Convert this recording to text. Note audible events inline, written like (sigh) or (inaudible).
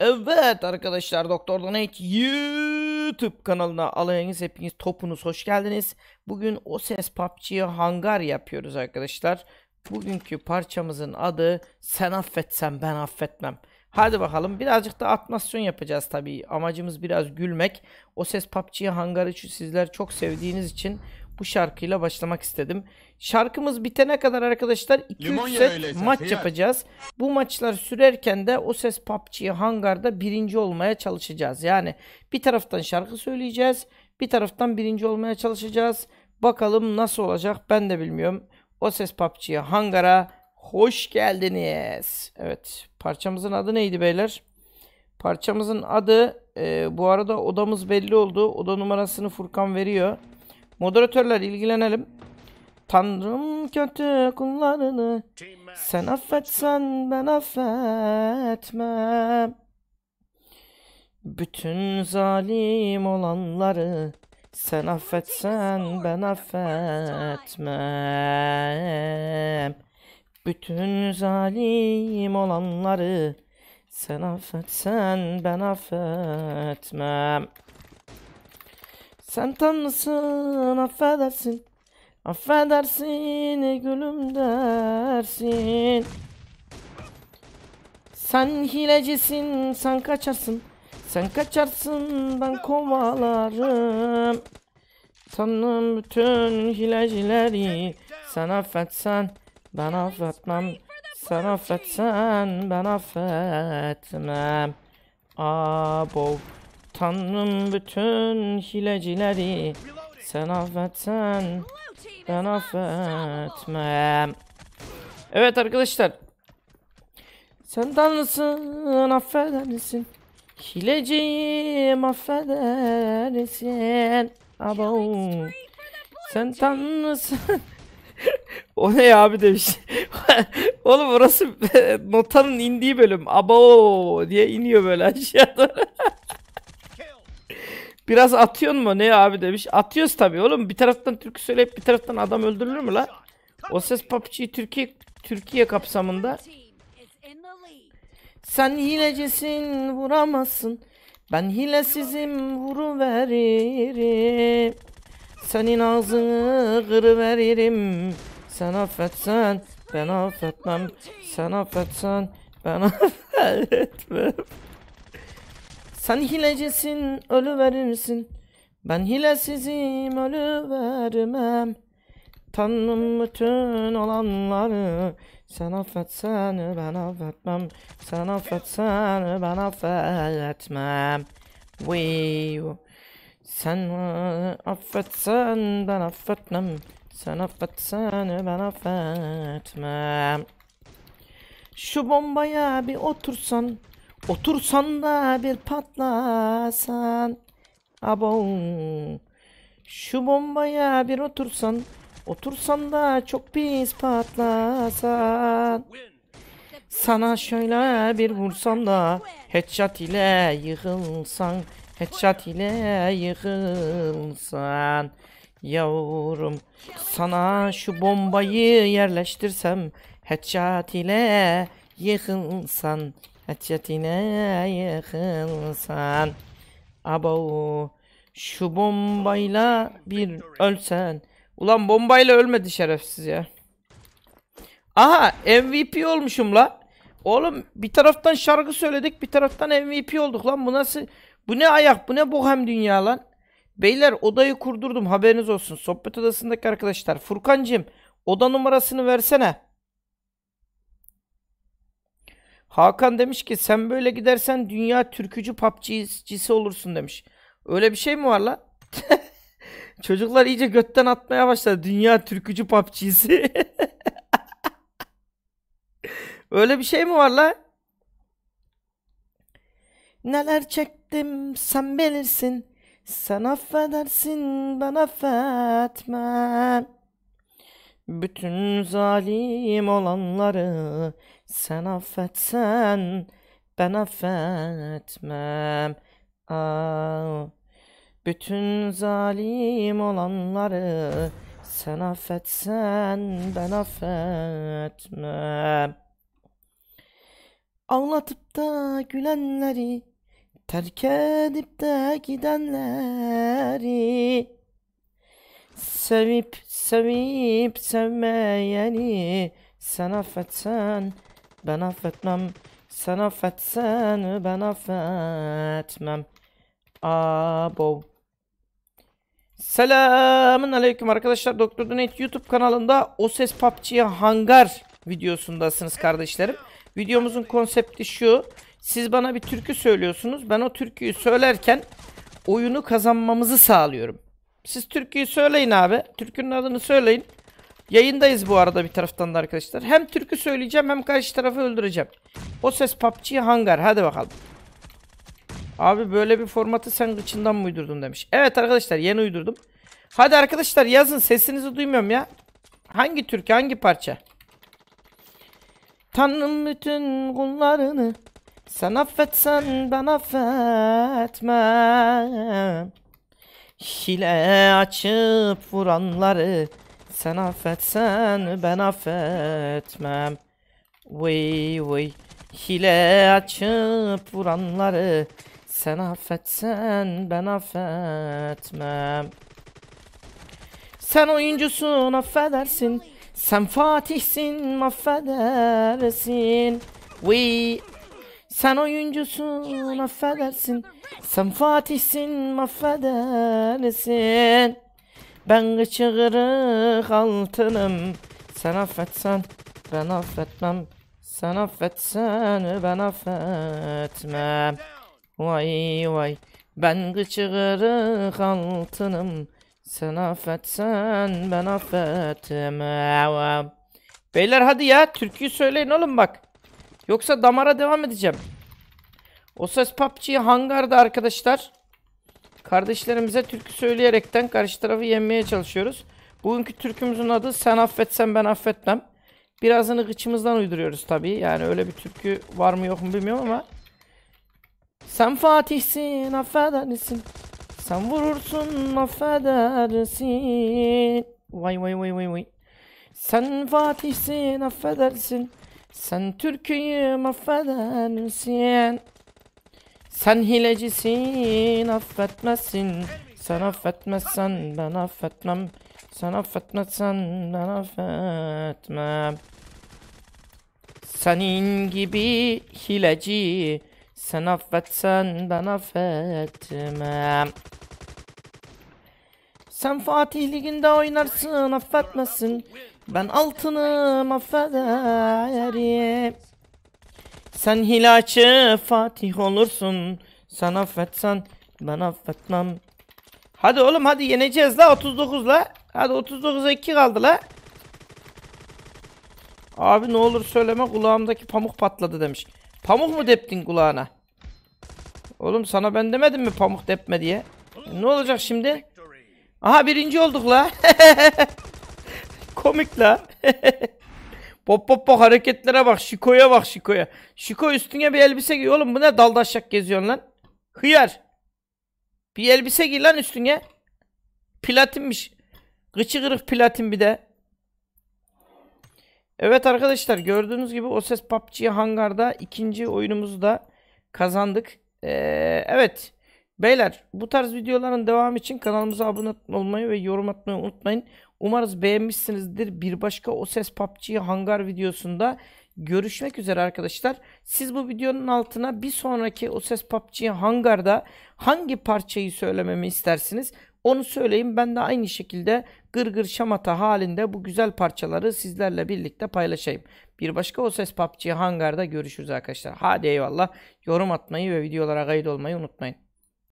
Evet arkadaşlar Doktor Donate YouTube kanalına alayınız hepiniz topunuz hoş geldiniz. Bugün o ses PUBG'ye hangar yapıyoruz arkadaşlar. Bugünkü parçamızın adı sen affetsen ben affetmem. Hadi bakalım birazcık da atmasyon yapacağız tabii. Amacımız biraz gülmek. O ses PUBG'ye hangar için sizler çok sevdiğiniz için bu şarkıyla başlamak istedim. Şarkımız bitene kadar arkadaşlar 2-3 set maç hıyar. yapacağız. Bu maçlar sürerken de o ses PUBG'yi hangarda birinci olmaya çalışacağız. Yani bir taraftan şarkı söyleyeceğiz, bir taraftan birinci olmaya çalışacağız. Bakalım nasıl olacak ben de bilmiyorum. O ses PUBG'ye hangara hoş geldiniz. Evet parçamızın adı neydi beyler? Parçamızın adı e, bu arada odamız belli oldu. Oda numarasını Furkan veriyor. Moderatörler ilgilenelim. Tanrım kötü kullarını sen affetsen ben affetmem. Bütün zalim olanları sen affetsen ben affetmem. Bütün zalim olanları sen affetsen ben affetmem. Sen tanrısın affedersin. Affedersin ey gülüm dersin. Sen hilecisin sen kaçarsın. Sen kaçarsın ben kovalarım. Tanrım bütün hilecileri sen affetsen ben affetmem. Sen affetsen ben affetmem. Above. Tanrım bütün hilecileri sen affetsen ben affetmem. Evet arkadaşlar. Sen tanrısın affedersin. Hileciyim affedersin. Abo. Sen tanrısın. (laughs) o ne abi demiş. (laughs) Oğlum orası (laughs) notanın indiği bölüm. Abo diye iniyor böyle aşağı doğru. Biraz atıyor mu ne abi demiş. Atıyoruz tabii oğlum. Bir taraftan türkü söyleyip bir taraftan adam öldürülür mü la? O ses PUBG Türkiye Türkiye kapsamında. Sen hilecisin vuramazsın. Ben hilesizim vuru vuruveririm. Senin ağzını kırıveririm. Sen affetsen ben affetmem. Sen affetsen ben (laughs) affetmem. Sen hilecisin ölü verirsin. Ben hilesizim ölü vermem. Tanrım bütün olanları sen affetsen ben affetmem. Sen affetsen ben affetmem. We. Sen e, affetsen ben affetmem. Sen affetsen ben affetmem. Şu bombaya bir otursan Otursan da bir patlasan. Abo. Şu bombaya bir otursan. Otursan da çok pis patlasan. Sana şöyle bir vursam da headshot ile yıkılsan. Headshot ile yıkılsan. Yavrum sana şu bombayı yerleştirsem headshot ile yıkılsan. Etçetine yıkılsan Abo Şu bombayla bir ölsen Ulan bombayla ölmedi şerefsiz ya Aha MVP olmuşum la Oğlum bir taraftan şarkı söyledik bir taraftan MVP olduk lan bu nasıl Bu ne ayak bu ne bohem dünya lan Beyler odayı kurdurdum haberiniz olsun sohbet odasındaki arkadaşlar Furkancım oda numarasını versene Hakan demiş ki sen böyle gidersen dünya türkücü papçıcısı olursun demiş. Öyle bir şey mi var la? (laughs) Çocuklar iyice götten atmaya başladı. Dünya türkücü papçısı. (laughs) Öyle bir şey mi var la? Neler çektim sen bilirsin. Sen affedersin ben affetmem. Bütün zalim olanları sen affetsen ben affetmem. Aa, ah, bütün zalim olanları sen affetsen ben affetmem. Ağlatıp da gülenleri terk edip de gidenleri Sevip sevip sevmeyeni sen affetsen ben affetmem. Sen affetsen ben affetmem. Abo. Selamun aleyküm arkadaşlar. Doktor Donet YouTube kanalında O Ses PUBG'ye hangar videosundasınız kardeşlerim. Videomuzun konsepti şu. Siz bana bir türkü söylüyorsunuz. Ben o türküyü söylerken oyunu kazanmamızı sağlıyorum. Siz türküyü söyleyin abi. Türkünün adını söyleyin. Yayındayız bu arada bir taraftan da arkadaşlar. Hem türkü söyleyeceğim hem karşı tarafı öldüreceğim. O ses PUBG hangar. Hadi bakalım. Abi böyle bir formatı sen gıçından mı uydurdun demiş. Evet arkadaşlar yeni uydurdum. Hadi arkadaşlar yazın sesinizi duymuyorum ya. Hangi türkü hangi parça? Tanrım bütün kullarını sen affetsen ben affetmem. Hile açıp vuranları sen affetsen ben affetmem. Vıy vıy. Hile açıp vuranları sen affetsen ben affetmem. Sen oyuncusun affedersin. Sen Fatih'sin affedersin. Vıy. Sen oyuncusun affedersin. Sen Fatih'sin affedersin. Ben gıçıgırık altınım. Sen affetsen ben affetmem. Sen affetsen ben affetmem. Vay vay. Ben gıçıgırık altınım. Sen affetsen ben affetmem. Beyler hadi ya türküyü söyleyin oğlum bak. Yoksa damara devam edeceğim. O ses PUBG'yi hangarda arkadaşlar. Kardeşlerimize türkü söyleyerekten karşı tarafı yenmeye çalışıyoruz. Bugünkü türkümüzün adı Sen Affetsen Ben Affetmem. Birazını gıçımızdan uyduruyoruz tabii. Yani öyle bir türkü var mı yok mu bilmiyorum ama. Sen Fatih'sin affedersin. Sen vurursun affedersin. Vay vay vay vay vay. Sen Fatih'sin affedersin. Sen türküyüm affedersin Sen hilecisin affetmesin, Sen affetmezsen ben affetmem Sen affetmezsen ben affetmem Senin gibi hileci Sen affetsen ben affetmem sen Fatih Ligi'nde oynarsın affetmesin. Ben altınım affederim. Sen hilacı Fatih olursun. Sen affetsen ben affetmem. Hadi oğlum hadi yeneceğiz la 39 la. Hadi 39'a 2 kaldı la. Abi ne olur söyleme kulağımdaki pamuk patladı demiş. Pamuk mu deptin kulağına? Oğlum sana ben demedim mi pamuk depme diye? ne olacak şimdi? Aha birinci olduk la. (laughs) Komik la. (laughs) Pop pop pop hareketlere bak. Şiko'ya bak Şiko'ya. Şiko üstüne bir elbise giy. Oğlum bu ne daldaşak geziyorsun lan? Hıyar. Bir elbise giy lan üstüne. Platinmiş. Gıçı kırık platin bir de. Evet arkadaşlar gördüğünüz gibi o ses PUBG Hangar'da ikinci oyunumuzu da kazandık. Ee, evet. Beyler bu tarz videoların devamı için kanalımıza abone olmayı ve yorum atmayı unutmayın. Umarız beğenmişsinizdir. Bir başka O Ses PUBG Hangar videosunda görüşmek üzere arkadaşlar. Siz bu videonun altına bir sonraki O Ses PUBG Hangar'da hangi parçayı söylememi istersiniz? Onu söyleyin. Ben de aynı şekilde gırgır gır şamata halinde bu güzel parçaları sizlerle birlikte paylaşayım. Bir başka O Ses PUBG Hangar'da görüşürüz arkadaşlar. Hadi eyvallah. Yorum atmayı ve videolara kayıt olmayı unutmayın.